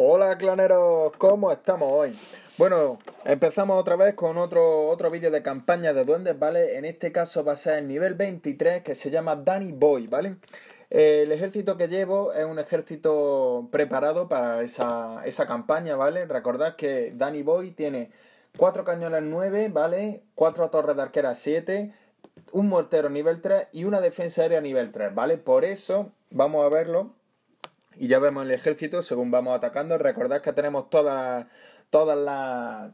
Hola claneros, ¿cómo estamos hoy? Bueno, empezamos otra vez con otro, otro vídeo de campaña de duendes, ¿vale? En este caso va a ser el nivel 23 que se llama Danny Boy, ¿vale? El ejército que llevo es un ejército preparado para esa, campaña, ¿vale? Recordad que Danny Boy tiene cuatro cañones 9, ¿vale? Cuatro torres de arqueras 7, un mortero nivel 3 y una defensa aérea nivel 3, ¿vale? Por eso vamos a verlo y ya vemos el ejército según vamos atacando. Recordad que tenemos todas, todas las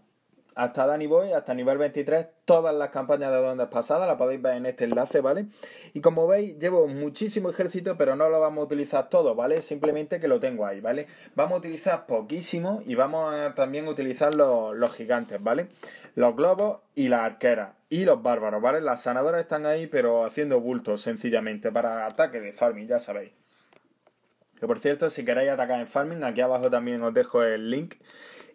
hasta Dani Boy, hasta nivel 23, todas las campañas de es pasada, la podéis ver en este enlace, ¿vale? Y como veis, llevo muchísimo ejército, pero no lo vamos a utilizar todo, ¿vale? Simplemente que lo tengo ahí, ¿vale? Vamos a utilizar poquísimo y vamos a también utilizar los, gigantes, ¿vale? Los globos y las arqueras y los bárbaros, ¿vale? Las sanadoras están ahí, pero haciendo bultos, sencillamente, para ataque de farming, ya sabéis. Que por cierto, si queréis atacar en farming, aquí abajo también os dejo el link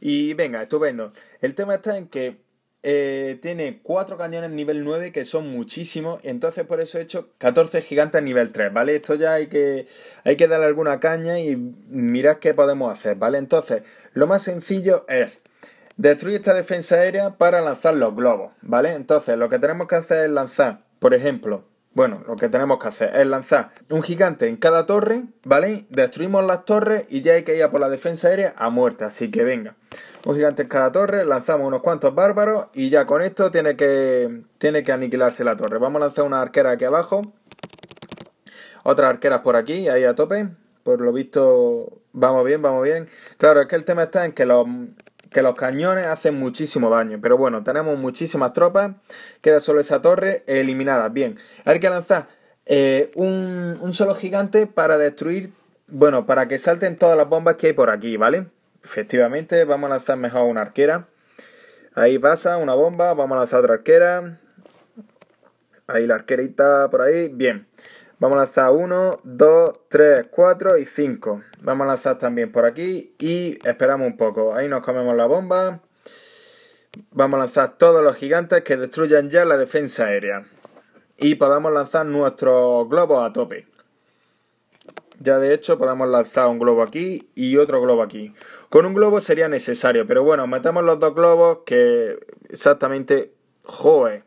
y venga, estupendo. El tema está en que eh, tiene cuatro cañones nivel 9 que son muchísimos. Entonces por eso he hecho 14 gigantes nivel 3, ¿vale? Esto ya hay que, hay que darle alguna caña y mirad qué podemos hacer, ¿vale? Entonces, lo más sencillo es destruir esta defensa aérea para lanzar los globos, ¿vale? Entonces, lo que tenemos que hacer es lanzar, por ejemplo, bueno, lo que tenemos que hacer es lanzar un gigante en cada torre, ¿vale? Destruimos las torres y ya hay que ir a por la defensa aérea a muerte, así que venga. Un gigante en cada torre, lanzamos unos cuantos bárbaros y ya con esto tiene que, tiene que aniquilarse la torre. Vamos a lanzar una arquera aquí abajo, otras arqueras por aquí, ahí a tope. Por lo visto, vamos bien, vamos bien. Claro, es que el tema está en que los, que los cañones hacen muchísimo daño. Pero bueno, tenemos muchísimas tropas. Queda solo esa torre eh, eliminada. Bien, hay que lanzar eh, un, un solo gigante para destruir, bueno, para que salten todas las bombas que hay por aquí, ¿vale? Efectivamente, vamos a lanzar mejor una arquera. Ahí pasa una bomba, vamos a lanzar otra arquera. Ahí la arquerita por ahí. Bien. Vamos a lanzar 1, 2, 3, 4 y 5. Vamos a lanzar también por aquí y esperamos un poco. Ahí nos comemos la bomba. Vamos a lanzar todos los gigantes que destruyan ya la defensa aérea. Y podamos lanzar nuestros globos a tope. Ya de hecho podemos lanzar un globo aquí y otro globo aquí. Con un globo sería necesario, pero bueno, metemos los dos globos que exactamente... ¡Joe!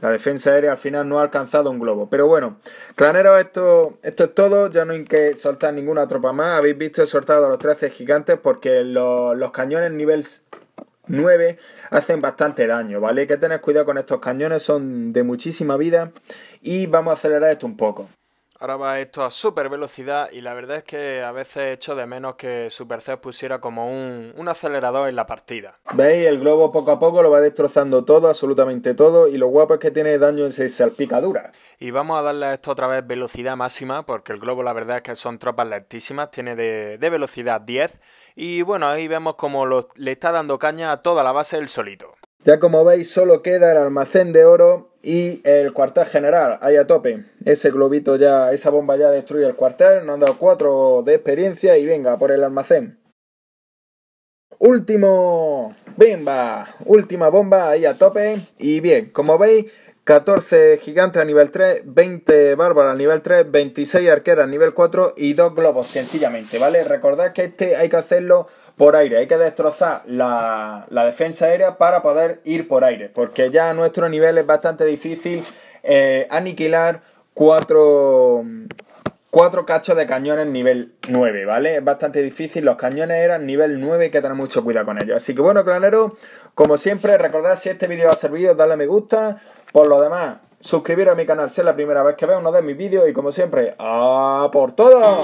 La defensa aérea al final no ha alcanzado un globo. Pero bueno, claneros, esto, es todo. Ya no hay que soltar ninguna tropa más. Habéis visto, he soltado a los 13 gigantes porque los, los cañones nivel 9 hacen bastante daño, ¿vale? Hay que tener cuidado con estos cañones, son de muchísima vida. Y vamos a acelerar esto un poco. Ahora va esto a super velocidad y la verdad es que a veces echo de menos que Super Supercell pusiera como un, un, acelerador en la partida. ¿Veis? El globo poco a poco lo va destrozando todo, absolutamente todo, y lo guapo es que tiene daño en seis salpicaduras. Y vamos a darle a esto otra vez velocidad máxima, porque el globo la verdad es que son tropas lentísimas, tiene de, velocidad 10, y bueno, ahí vemos como le está dando caña a toda la base el solito. Ya como veis, solo queda el almacén de oro y el cuartel general, ahí a tope. Ese globito ya, esa bomba ya destruye el cuartel, nos han dado 4 de experiencia y venga, por el almacén. Último, ¡Bimba! última bomba ahí a tope y bien, como veis 14 gigantes a nivel 3, 20 bárbaros a nivel 3, 26 arqueras a nivel 4 y 2 globos sencillamente, ¿vale? Recordad que este hay que hacerlo por aire, hay que destrozar la, defensa aérea para poder ir por aire, porque ya a nuestro nivel es bastante difícil eh, aniquilar 4 cuatro cachos de cañones nivel 9, ¿vale? Es bastante difícil, los cañones eran nivel 9 hay que tener mucho cuidado con ellos. Así que bueno, clanero, como siempre, recordad si este vídeo ha servido, dadle a me gusta, por lo demás, suscribiros a mi canal si es la primera vez que veo uno de mis vídeos y como siempre, ¡a ¡ah, por todo!